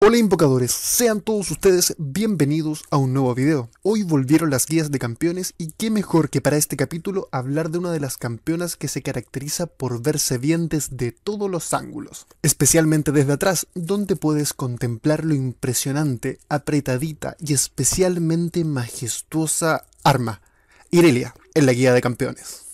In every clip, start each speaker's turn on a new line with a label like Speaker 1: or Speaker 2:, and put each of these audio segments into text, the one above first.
Speaker 1: Hola invocadores, sean todos ustedes bienvenidos a un nuevo video. Hoy volvieron las guías de campeones y qué mejor que para este capítulo hablar de una de las campeonas que se caracteriza por verse bien desde todos los ángulos, especialmente desde atrás, donde puedes contemplar lo impresionante, apretadita y especialmente majestuosa arma, Irelia, en la guía de campeones.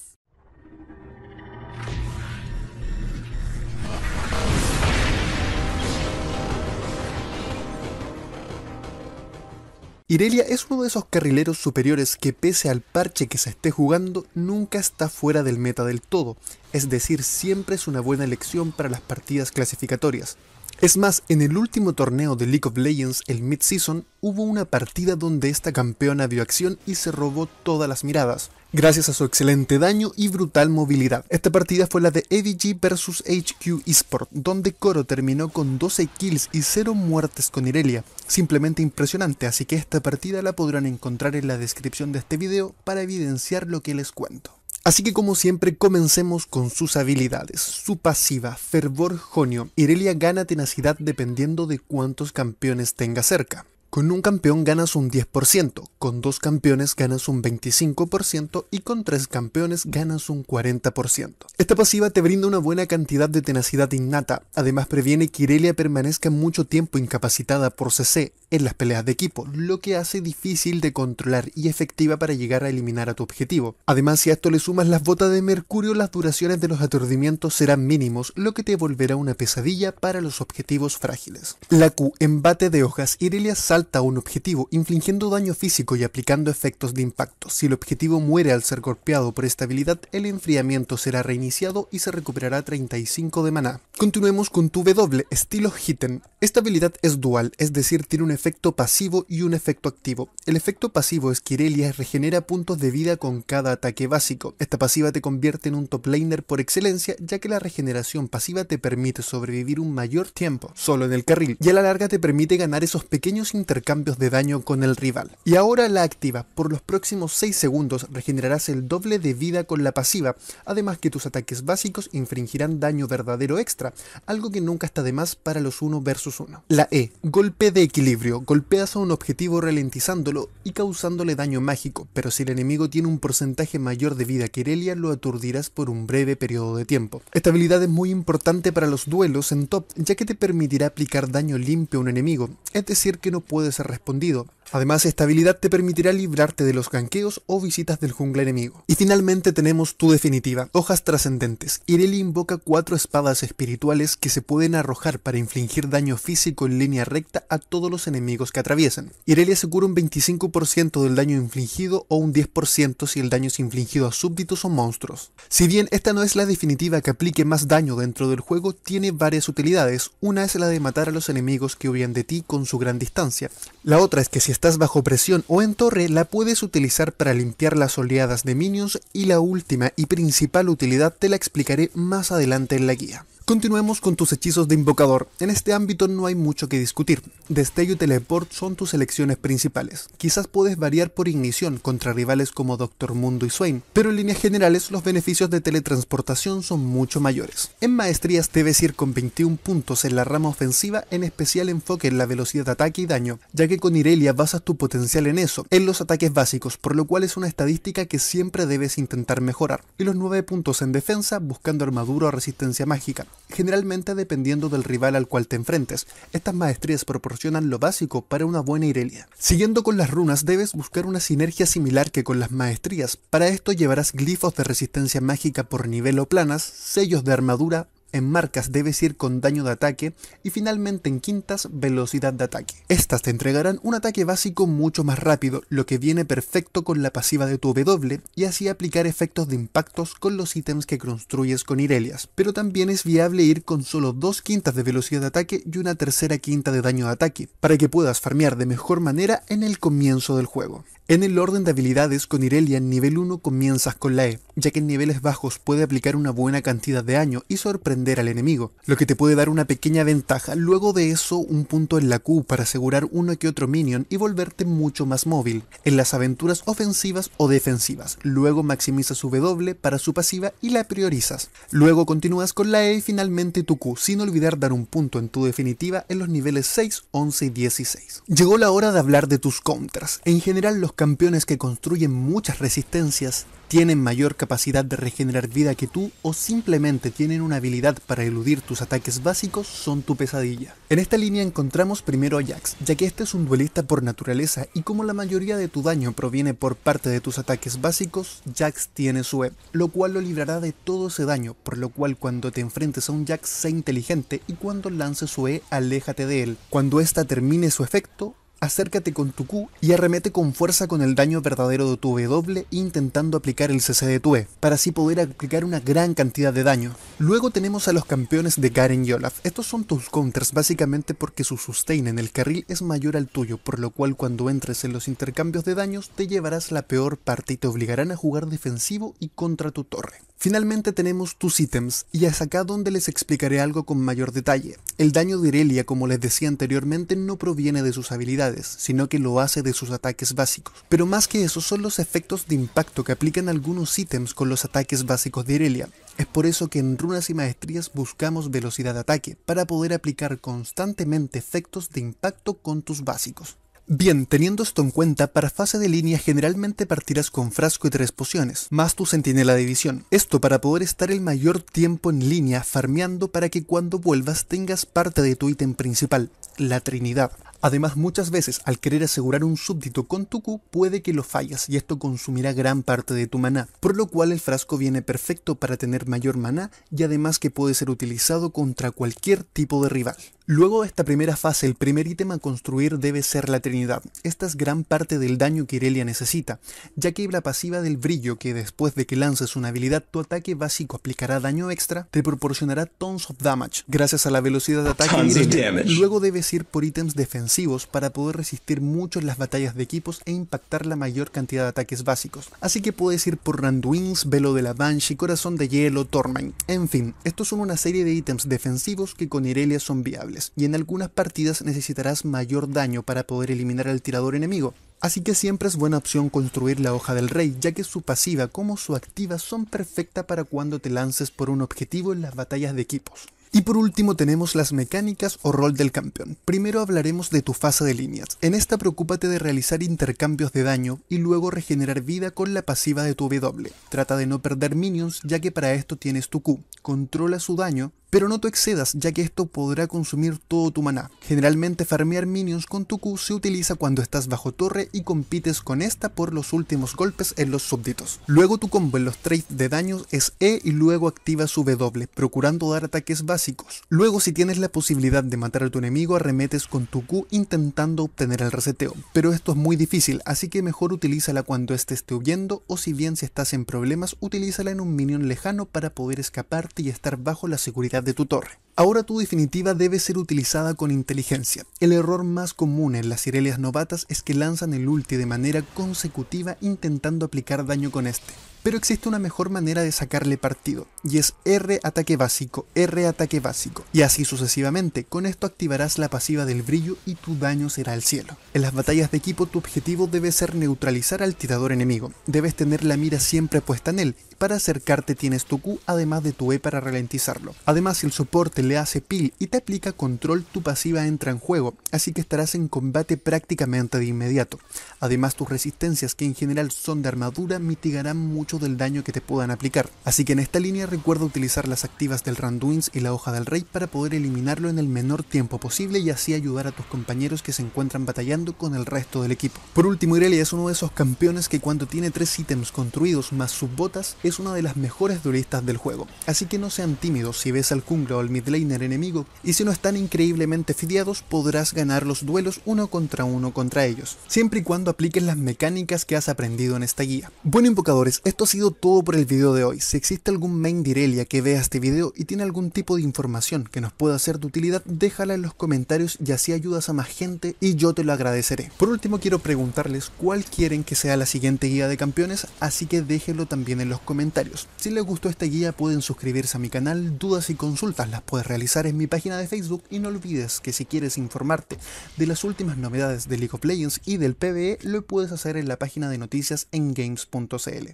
Speaker 1: Irelia es uno de esos carrileros superiores que pese al parche que se esté jugando, nunca está fuera del meta del todo, es decir, siempre es una buena elección para las partidas clasificatorias. Es más, en el último torneo de League of Legends, el mid-season, hubo una partida donde esta campeona dio acción y se robó todas las miradas, gracias a su excelente daño y brutal movilidad. Esta partida fue la de EDG vs HQ Esport, donde Coro terminó con 12 kills y 0 muertes con Irelia. Simplemente impresionante, así que esta partida la podrán encontrar en la descripción de este video para evidenciar lo que les cuento. Así que como siempre comencemos con sus habilidades. Su pasiva, Fervor Jonio, Irelia gana tenacidad dependiendo de cuántos campeones tenga cerca. Con un campeón ganas un 10%, con dos campeones ganas un 25% y con tres campeones ganas un 40%. Esta pasiva te brinda una buena cantidad de tenacidad innata, además previene que Irelia permanezca mucho tiempo incapacitada por CC en las peleas de equipo, lo que hace difícil de controlar y efectiva para llegar a eliminar a tu objetivo. Además, si a esto le sumas las botas de mercurio, las duraciones de los aturdimientos serán mínimos, lo que te volverá una pesadilla para los objetivos frágiles. La Q, embate de hojas, Irelia salta a un objetivo, infligiendo daño físico y aplicando efectos de impacto. Si el objetivo muere al ser golpeado por esta habilidad, el enfriamiento será reiniciado y se recuperará 35 de maná. Continuemos con tu W, estilo Hitten. Esta habilidad es dual, es decir, tiene un efecto pasivo y un efecto activo. El efecto pasivo es que Irelia regenera puntos de vida con cada ataque básico. Esta pasiva te convierte en un top laner por excelencia, ya que la regeneración pasiva te permite sobrevivir un mayor tiempo, solo en el carril, y a la larga te permite ganar esos pequeños cambios de daño con el rival. Y ahora la activa, por los próximos 6 segundos regenerarás el doble de vida con la pasiva, además que tus ataques básicos infringirán daño verdadero extra, algo que nunca está de más para los 1 vs 1. La E, golpe de equilibrio, golpeas a un objetivo ralentizándolo y causándole daño mágico, pero si el enemigo tiene un porcentaje mayor de vida que Irelia, lo aturdirás por un breve periodo de tiempo. Esta habilidad es muy importante para los duelos en top, ya que te permitirá aplicar daño limpio a un enemigo, es decir que no puedes de ser respondido. Además, esta habilidad te permitirá librarte de los ganqueos o visitas del jungla enemigo. Y finalmente tenemos tu definitiva, Hojas Trascendentes. Irelia invoca cuatro espadas espirituales que se pueden arrojar para infligir daño físico en línea recta a todos los enemigos que atraviesen. Irelia se cura un 25% del daño infligido o un 10% si el daño es infligido a súbditos o monstruos. Si bien esta no es la definitiva que aplique más daño dentro del juego, tiene varias utilidades. Una es la de matar a los enemigos que huyen de ti con su gran distancia la otra es que si estás bajo presión o en torre, la puedes utilizar para limpiar las oleadas de minions y la última y principal utilidad te la explicaré más adelante en la guía. Continuemos con tus hechizos de invocador. En este ámbito no hay mucho que discutir. Destello y Teleport son tus elecciones principales. Quizás puedes variar por ignición contra rivales como Doctor Mundo y Swain, pero en líneas generales los beneficios de teletransportación son mucho mayores. En maestrías debes ir con 21 puntos en la rama ofensiva, en especial enfoque en la velocidad de ataque y daño, ya que con Irelia basas tu potencial en eso, en los ataques básicos, por lo cual es una estadística que siempre debes intentar mejorar. Y los 9 puntos en defensa buscando armadura o resistencia mágica generalmente dependiendo del rival al cual te enfrentes. Estas maestrías proporcionan lo básico para una buena Irelia. Siguiendo con las runas, debes buscar una sinergia similar que con las maestrías. Para esto llevarás glifos de resistencia mágica por nivel o planas, sellos de armadura, en marcas debes ir con daño de ataque y finalmente en quintas velocidad de ataque. Estas te entregarán un ataque básico mucho más rápido, lo que viene perfecto con la pasiva de tu W y así aplicar efectos de impactos con los ítems que construyes con Irelias. Pero también es viable ir con solo dos quintas de velocidad de ataque y una tercera quinta de daño de ataque, para que puedas farmear de mejor manera en el comienzo del juego. En el orden de habilidades con Irelia en nivel 1 comienzas con la E, ya que en niveles bajos puede aplicar una buena cantidad de daño y sorprender al enemigo, lo que te puede dar una pequeña ventaja, luego de eso un punto en la Q para asegurar uno que otro minion y volverte mucho más móvil, en las aventuras ofensivas o defensivas, luego maximizas W para su pasiva y la priorizas, luego continúas con la E y finalmente tu Q, sin olvidar dar un punto en tu definitiva en los niveles 6, 11 y 16. Llegó la hora de hablar de tus contras, en general los campeones que construyen muchas resistencias tienen mayor capacidad de regenerar vida que tú o simplemente tienen una habilidad para eludir tus ataques básicos son tu pesadilla. En esta línea encontramos primero a Jax, ya que este es un duelista por naturaleza y como la mayoría de tu daño proviene por parte de tus ataques básicos, Jax tiene su E, lo cual lo librará de todo ese daño, por lo cual cuando te enfrentes a un Jax sé inteligente y cuando lance su E aléjate de él. Cuando esta termine su efecto, acércate con tu Q y arremete con fuerza con el daño verdadero de tu W intentando aplicar el CC de tu E, para así poder aplicar una gran cantidad de daño. Luego tenemos a los campeones de Garen y Olaf. Estos son tus counters básicamente porque su sustain en el carril es mayor al tuyo, por lo cual cuando entres en los intercambios de daños te llevarás la peor parte y te obligarán a jugar defensivo y contra tu torre. Finalmente tenemos tus ítems, y es acá donde les explicaré algo con mayor detalle. El daño de Irelia, como les decía anteriormente, no proviene de sus habilidades, sino que lo hace de sus ataques básicos. Pero más que eso son los efectos de impacto que aplican algunos ítems con los ataques básicos de Irelia. Es por eso que en Runas y Maestrías buscamos velocidad de ataque, para poder aplicar constantemente efectos de impacto con tus básicos. Bien, teniendo esto en cuenta, para fase de línea generalmente partirás con frasco y tres pociones, más tu centinela de división Esto para poder estar el mayor tiempo en línea farmeando para que cuando vuelvas tengas parte de tu ítem principal, la Trinidad. Además, muchas veces al querer asegurar un súbdito con tu Q puede que lo fallas y esto consumirá gran parte de tu maná, por lo cual el frasco viene perfecto para tener mayor maná y además que puede ser utilizado contra cualquier tipo de rival. Luego de esta primera fase, el primer ítem a construir debe ser la Trinidad. Esta es gran parte del daño que Irelia necesita, ya que la pasiva del brillo que después de que lances una habilidad tu ataque básico aplicará daño extra, te proporcionará tons of damage gracias a la velocidad de ataque Luego debes ir por ítems defensivos para poder resistir mucho en las batallas de equipos e impactar la mayor cantidad de ataques básicos. Así que puedes ir por Randuin's, Velo de la Banshee, Corazón de Hielo, Torment. En fin, estos son una serie de ítems defensivos que con Irelia son viables, y en algunas partidas necesitarás mayor daño para poder eliminar al tirador enemigo. Así que siempre es buena opción construir la hoja del rey, ya que su pasiva como su activa son perfecta para cuando te lances por un objetivo en las batallas de equipos. Y por último tenemos las mecánicas o rol del campeón. Primero hablaremos de tu fase de líneas. En esta preocúpate de realizar intercambios de daño y luego regenerar vida con la pasiva de tu W. Trata de no perder minions ya que para esto tienes tu Q. Controla su daño, pero no te excedas ya que esto podrá consumir todo tu maná. Generalmente farmear minions con tu Q se utiliza cuando estás bajo torre y compites con esta por los últimos golpes en los súbditos. Luego tu combo en los trades de daños es E y luego activa su W, procurando dar ataques básicos Luego, si tienes la posibilidad de matar a tu enemigo, arremetes con tu Q intentando obtener el reseteo, pero esto es muy difícil, así que mejor utilízala cuando este esté huyendo o si bien si estás en problemas, utilízala en un minion lejano para poder escaparte y estar bajo la seguridad de tu torre. Ahora tu definitiva debe ser utilizada con inteligencia. El error más común en las sirelias novatas es que lanzan el ulti de manera consecutiva intentando aplicar daño con este. Pero existe una mejor manera de sacarle partido, y es R ataque básico, R ataque básico, y así sucesivamente. Con esto activarás la pasiva del brillo y tu daño será el cielo. En las batallas de equipo tu objetivo debe ser neutralizar al tirador enemigo, debes tener la mira siempre puesta en él, para acercarte tienes tu Q además de tu E para ralentizarlo. Además si el soporte le hace pil y te aplica control tu pasiva entra en juego, así que estarás en combate prácticamente de inmediato. Además tus resistencias que en general son de armadura mitigarán mucho del daño que te puedan aplicar. Así que en esta línea recuerda utilizar las activas del Randuin's y la hoja del rey para poder eliminarlo en el menor tiempo posible y así ayudar a tus compañeros que se encuentran batallando con el resto del equipo. Por último, Irelia es uno de esos campeones que cuando tiene tres ítems construidos más sus botas es una de las mejores duelistas del juego. Así que no sean tímidos si ves al jungla o al midlaner enemigo y si no están increíblemente fideados podrás ganar los duelos uno contra uno contra ellos, siempre y cuando apliques las mecánicas que has aprendido en esta guía. Bueno invocadores, esto ha sido todo por el video de hoy. Si existe algún main direlia que vea este video y tiene algún tipo de información que nos pueda ser de utilidad, déjala en los comentarios y así ayudas a más gente y yo te lo agradeceré. Por último quiero preguntarles cuál quieren que sea la siguiente guía de campeones, así que déjenlo también en los comentarios. Si les gustó esta guía pueden suscribirse a mi canal, dudas y consultas las puedes realizar en mi página de Facebook y no olvides que si quieres informarte de las últimas novedades de League of Legends y del PvE, lo puedes hacer en la página de noticias en games.cl.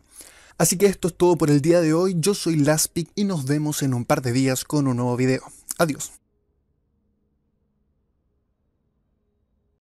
Speaker 1: Así que esto es todo por el día de hoy, yo soy Laspic y nos vemos en un par de días con un nuevo video. Adiós.